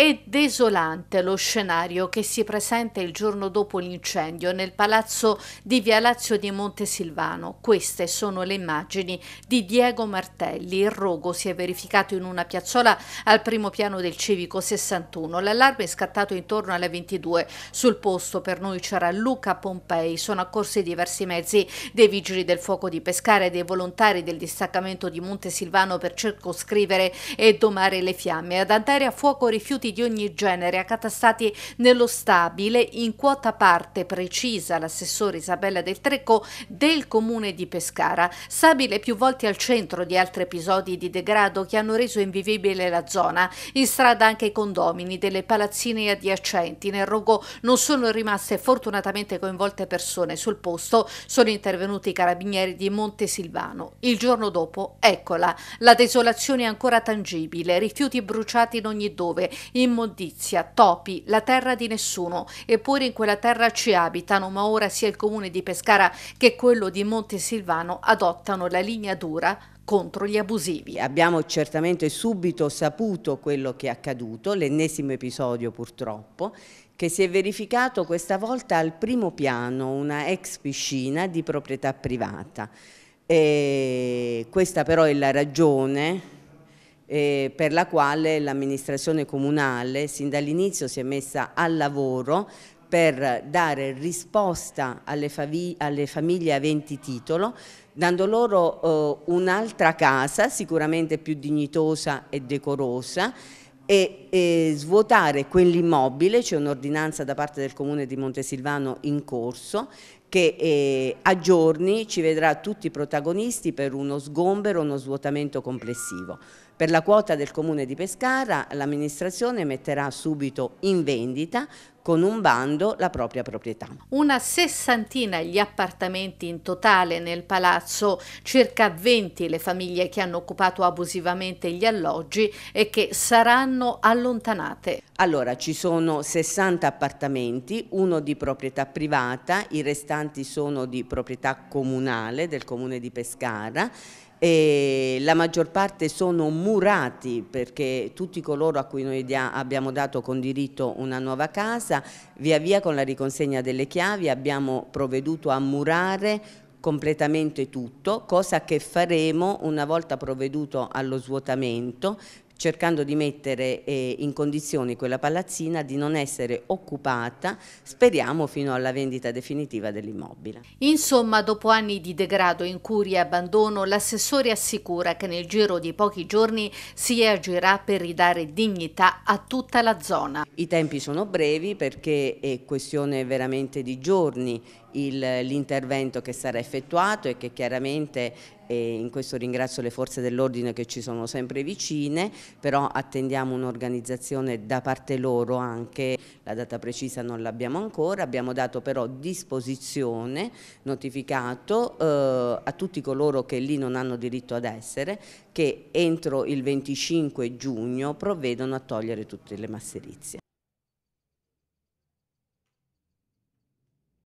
È desolante lo scenario che si presenta il giorno dopo l'incendio nel palazzo di Via Lazio di Montesilvano. Queste sono le immagini di Diego Martelli. Il rogo si è verificato in una piazzola al primo piano del civico 61. L'allarme è scattato intorno alle 22. Sul posto per noi c'era Luca Pompei. Sono accorsi diversi mezzi dei vigili del fuoco di Pescara e dei volontari del distaccamento di Montesilvano per circoscrivere e domare le fiamme. Ad andare a fuoco rifiuti di ogni genere accatastati nello stabile in quota parte precisa l'assessore Isabella del Trecco del comune di Pescara. Stabile più volte al centro di altri episodi di degrado che hanno reso invivibile la zona. In strada anche i condomini delle palazzine adiacenti. Nel rogo non sono rimaste fortunatamente coinvolte persone. Sul posto sono intervenuti i carabinieri di Montesilvano. Il giorno dopo, eccola, la desolazione è ancora tangibile, rifiuti bruciati in ogni dove, Immondizia, topi, la terra di nessuno, eppure in quella terra ci abitano, ma ora sia il comune di Pescara che quello di Montesilvano adottano la linea dura contro gli abusivi. Abbiamo certamente subito saputo quello che è accaduto, l'ennesimo episodio purtroppo, che si è verificato questa volta al primo piano, una ex piscina di proprietà privata. E questa però è la ragione eh, per la quale l'amministrazione comunale sin dall'inizio si è messa al lavoro per dare risposta alle, alle famiglie aventi titolo, dando loro eh, un'altra casa sicuramente più dignitosa e decorosa e, e svuotare quell'immobile, c'è un'ordinanza da parte del comune di Montesilvano in corso che eh, a giorni ci vedrà tutti i protagonisti per uno sgombero, uno svuotamento complessivo. Per la quota del comune di Pescara l'amministrazione metterà subito in vendita con un bando la propria proprietà. Una sessantina gli appartamenti in totale nel palazzo, circa 20 le famiglie che hanno occupato abusivamente gli alloggi e che saranno allontanate. Allora, ci sono 60 appartamenti, uno di proprietà privata, i restanti sono di proprietà comunale del comune di Pescara e la maggior parte sono murati perché tutti coloro a cui noi dia abbiamo dato con diritto una nuova casa, via via con la riconsegna delle chiavi abbiamo provveduto a murare completamente tutto, cosa che faremo una volta provveduto allo svuotamento cercando di mettere eh, in condizioni quella palazzina di non essere occupata, speriamo fino alla vendita definitiva dell'immobile. Insomma, dopo anni di degrado, incuria e abbandono, l'assessore assicura che nel giro di pochi giorni si agirà per ridare dignità a tutta la zona. I tempi sono brevi perché è questione veramente di giorni l'intervento che sarà effettuato e che chiaramente e in questo ringrazio le forze dell'ordine che ci sono sempre vicine, però attendiamo un'organizzazione da parte loro anche, la data precisa non l'abbiamo ancora, abbiamo dato però disposizione, notificato eh, a tutti coloro che lì non hanno diritto ad essere, che entro il 25 giugno provvedono a togliere tutte le masserizie.